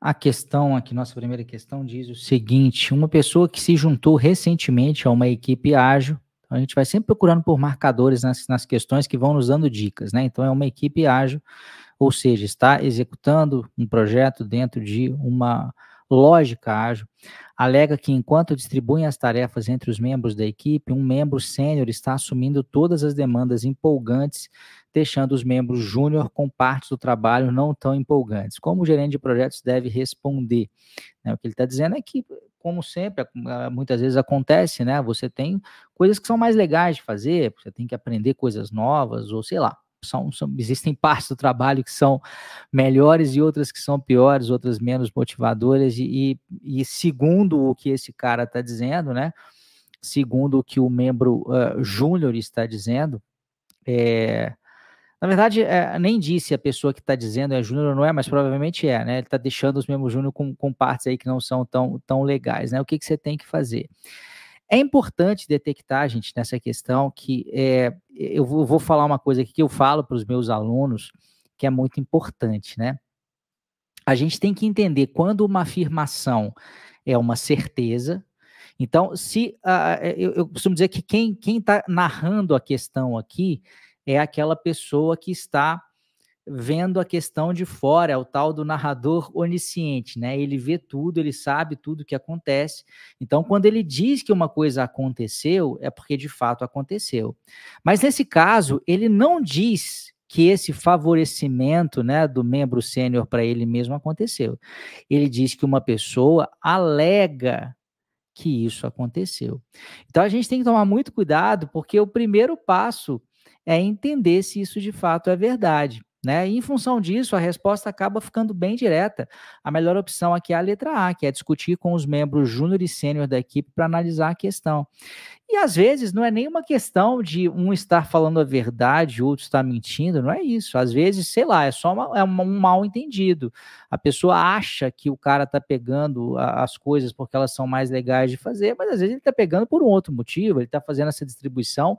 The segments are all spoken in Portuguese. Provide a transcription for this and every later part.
A questão aqui, nossa primeira questão, diz o seguinte: uma pessoa que se juntou recentemente a uma equipe ágil, então a gente vai sempre procurando por marcadores nas, nas questões que vão nos dando dicas, né? Então é uma equipe ágil, ou seja, está executando um projeto dentro de uma lógica ágil, alega que enquanto distribuem as tarefas entre os membros da equipe, um membro sênior está assumindo todas as demandas empolgantes, deixando os membros júnior com partes do trabalho não tão empolgantes. Como o gerente de projetos deve responder? Né? O que ele está dizendo é que como sempre, ah, muitas vezes acontece, né? Você tem coisas que são mais legais de fazer, você tem que aprender coisas novas, ou sei lá, são, são, existem partes do trabalho que são melhores e outras que são piores, outras menos motivadoras, e, e, e segundo o que esse cara está dizendo, né? Segundo o que o membro uh, júnior está dizendo, é, na verdade, é, nem disse a pessoa que está dizendo é júnior ou não é, mas provavelmente é, né? Ele está deixando os membros júnior com, com, partes aí que não são tão, tão legais, né? O que, que você tem que fazer? É importante detectar, gente, nessa questão que é, eu vou, falar uma coisa aqui que eu falo para os meus alunos que é muito importante, né? A gente tem que entender quando uma afirmação é uma certeza. Então, se uh, eu, eu, costumo dizer que quem está narrando a questão aqui é aquela pessoa que está vendo a questão de fora, é o tal do narrador onisciente, né? Ele vê tudo, ele sabe tudo que acontece. Então, quando ele diz que uma coisa aconteceu, é porque de fato aconteceu. Mas nesse caso, ele não diz que esse favorecimento, né, do membro sênior para ele mesmo aconteceu. Ele diz que uma pessoa alega que isso aconteceu. Então a gente tem que tomar muito cuidado, porque o primeiro passo é entender se isso de fato é verdade. Né? E em função disso, a resposta acaba ficando bem direta. A melhor opção aqui é a letra A, que é discutir com os membros júnior e sênior da equipe para analisar a questão. E às vezes não é nenhuma questão de um estar falando a verdade, o outro estar mentindo, não é isso. Às vezes, sei lá, é só uma, é um mal entendido. A pessoa acha que o cara está pegando a, as coisas porque elas são mais legais de fazer, mas às vezes ele está pegando por um outro motivo, ele está fazendo essa distribuição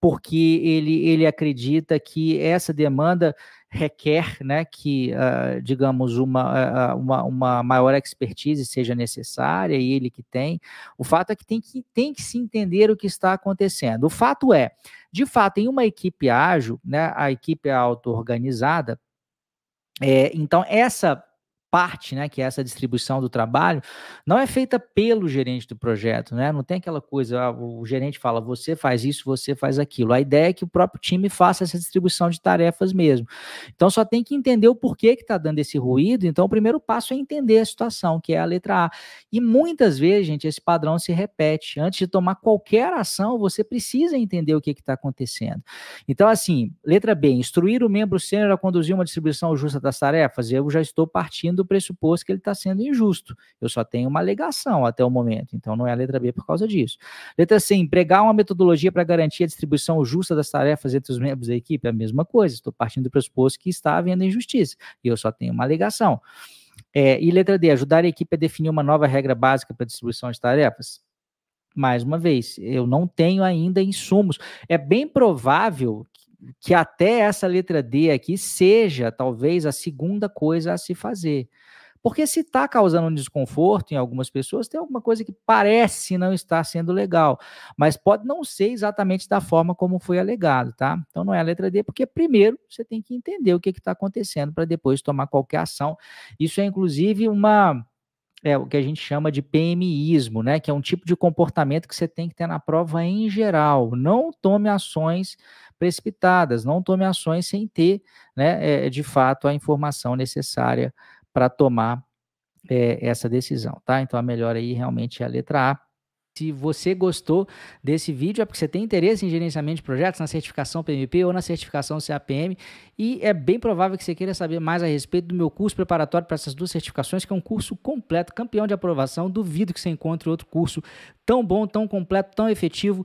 porque ele, ele acredita que essa demanda requer né, que, uh, digamos, uma, uh, uma, uma maior expertise seja necessária, e ele que tem. O fato é que tem, que tem que se entender o que está acontecendo. O fato é, de fato, em uma equipe ágil, né, a equipe é auto-organizada, é, então essa parte, né, que é essa distribuição do trabalho, não é feita pelo gerente do projeto, né? Não tem aquela coisa, ah, o gerente fala, você faz isso, você faz aquilo. A ideia é que o próprio time faça essa distribuição de tarefas mesmo. Então só tem que entender o porquê que está dando esse ruído. Então o primeiro passo é entender a situação, que é a letra A. E muitas vezes, gente, esse padrão se repete. Antes de tomar qualquer ação, você precisa entender o que está acontecendo. Então assim, letra B, instruir o membro sênior a conduzir uma distribuição justa das tarefas. Eu já estou partindo do pressuposto que ele está sendo injusto. Eu só tenho uma alegação até o momento, então não é a letra B por causa disso. Letra C, empregar uma metodologia para garantir a distribuição justa das tarefas entre os membros da equipe, é a mesma coisa. Estou partindo do pressuposto que está havendo injustiça, e eu só tenho uma alegação. É, e letra D, ajudar a equipe a definir uma nova regra básica para distribuição de tarefas mais uma vez, eu não tenho ainda insumos. É bem provável que até essa letra D aqui seja talvez a segunda coisa a se fazer. Porque se está causando um desconforto em algumas pessoas, tem alguma coisa que parece não estar sendo legal, mas pode não ser exatamente da forma como foi alegado, tá? Então não é a letra D, porque primeiro você tem que entender o que está acontecendo para depois tomar qualquer ação. Isso é inclusive uma é o que a gente chama de PMIismo, né? Que é um tipo de comportamento que você tem que ter na prova em geral. Não tome ações precipitadas, não tome ações sem ter, né, é, é, de fato, a informação necessária para tomar é, essa decisão, tá? Então a melhor aí realmente é a letra A se você gostou desse vídeo, é porque você tem interesse em gerenciamento de projetos, na certificação PMP ou na certificação CAPM, e é bem provável que você queira saber mais a respeito do meu curso preparatório para essas duas certificações, que é um curso completo, campeão de aprovação. Duvido que você encontre outro curso tão bom, tão completo, tão efetivo,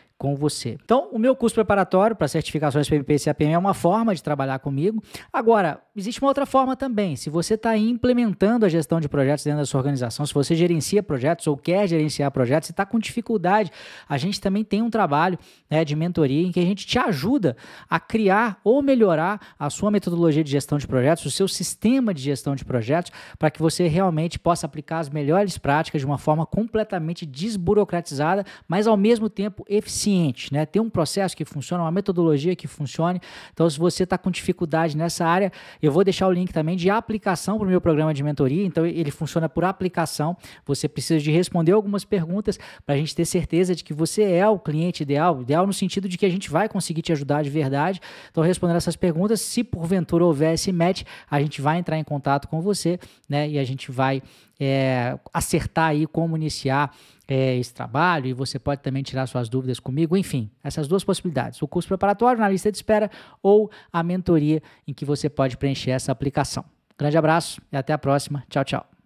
com você. Então, o meu curso preparatório para certificações PMP e CAPM é uma forma de trabalhar comigo. Agora, existe uma outra forma também. Se você está implementando a gestão de projetos dentro da sua organização, se você gerencia projetos ou quer gerenciar projetos e está com dificuldade, a gente também tem um trabalho né, de mentoria em que a gente te ajuda a criar ou melhorar a sua metodologia de gestão de projetos, o seu sistema de gestão de projetos, para que você realmente possa aplicar as melhores práticas de uma forma completamente desburocratizada, mas ao mesmo tempo eficiente. Né? Ter um processo que funciona, uma metodologia que funcione. Então, se você está com dificuldade nessa área, eu vou deixar o link também de aplicação para o meu programa de mentoria. Então, ele funciona por aplicação. Você precisa de responder algumas perguntas para a gente ter certeza de que você é o cliente ideal, ideal no sentido de que a gente vai conseguir te ajudar de verdade. Então, respondendo essas perguntas, se porventura houver esse match, a gente vai entrar em contato com você, né? E a gente vai é, acertar aí como iniciar é, esse trabalho e você pode também tirar suas dúvidas comigo. Enfim, essas duas possibilidades: o curso preparatório na lista de espera ou a mentoria em que você pode preencher essa aplicação. Grande abraço e até a próxima. Tchau, tchau.